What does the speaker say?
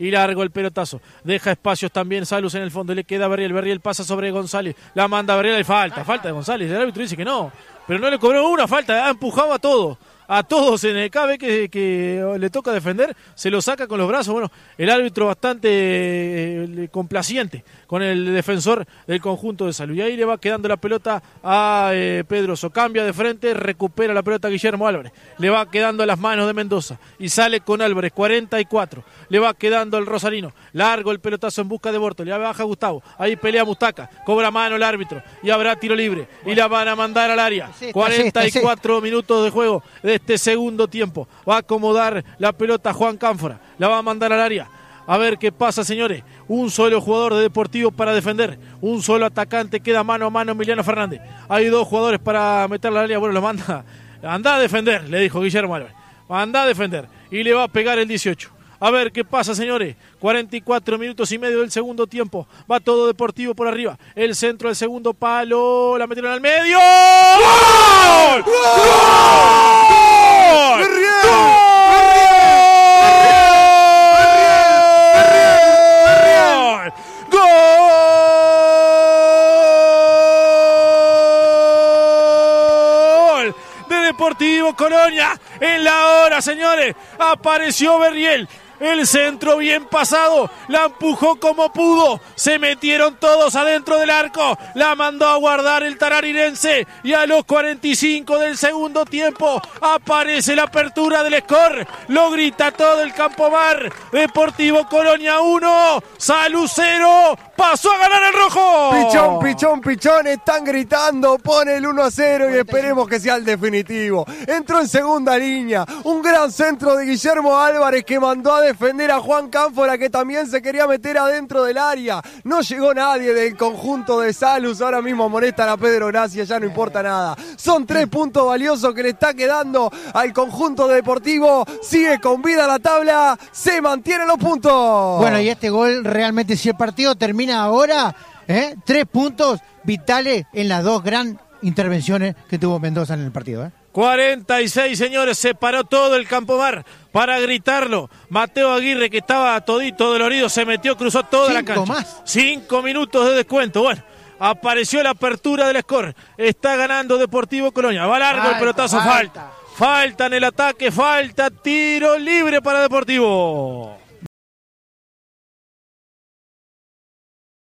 y largo el pelotazo. Deja espacios también Salus en el fondo. Le queda Berriel. Berriel pasa sobre González. La manda Berriel. Hay falta, falta de González. El árbitro dice que no. Pero no le cobró una falta. Ha empujado a todo a todos en el cabe que, le toca defender, se lo saca con los brazos. Bueno, el árbitro bastante eh, complaciente con el defensor del conjunto de salud. Y ahí le va quedando la pelota a eh, Pedro Pedroso. Cambia de frente, recupera la pelota a Guillermo Álvarez. Le va quedando a las manos de Mendoza y sale con Álvarez, 44. Le va quedando el Rosarino. Largo el pelotazo en busca de Borto. Le baja Gustavo. Ahí pelea Mustaca. Cobra mano el árbitro y habrá tiro libre. Y la van a mandar al área. 44 minutos de juego de este segundo tiempo. Va a acomodar la pelota Juan Cánfora. La va a mandar al área. A ver qué pasa, señores. Un solo jugador de Deportivo para defender. Un solo atacante. Queda mano a mano Emiliano Fernández. Hay dos jugadores para meter al área. Bueno, lo manda. Anda a defender, le dijo Guillermo Álvarez. Anda a defender. Y le va a pegar el 18. A ver qué pasa, señores. 44 minutos y medio del segundo tiempo. Va todo deportivo por arriba. El centro del segundo palo. La metieron al medio. Deportivo Colonia. En la hora, señores, apareció Berriel. El centro bien pasado, la empujó como pudo, se metieron todos adentro del arco, la mandó a guardar el tararirense y a los 45 del segundo tiempo aparece la apertura del score, lo grita todo el campo mar, Deportivo Colonia 1, Salucero pasó a ganar el rojo. Pichón, pichón, pichón, están gritando, pone el 1 a 0 y esperemos que sea el definitivo. Entró en segunda línea, un gran centro de Guillermo Álvarez que mandó a defender a Juan Cánfora que también se quería meter adentro del área. No llegó nadie del conjunto de Salus, ahora mismo molestan a Pedro Gracia, ya no importa nada. Son tres puntos valiosos que le está quedando al conjunto deportivo. Sigue con vida la tabla, se mantienen los puntos. Bueno, y este gol realmente si el partido termina ahora, ¿eh? tres puntos vitales en las dos grandes intervenciones que tuvo Mendoza en el partido. 46, ¿eh? señores, se paró todo el campo mar para gritarlo. Mateo Aguirre, que estaba todito dolorido, se metió, cruzó toda la cancha. Más. Cinco minutos de descuento. Bueno, apareció la apertura del score. Está ganando Deportivo Colonia. Va largo el pelotazo, falta. Falta en el ataque, falta tiro libre para Deportivo.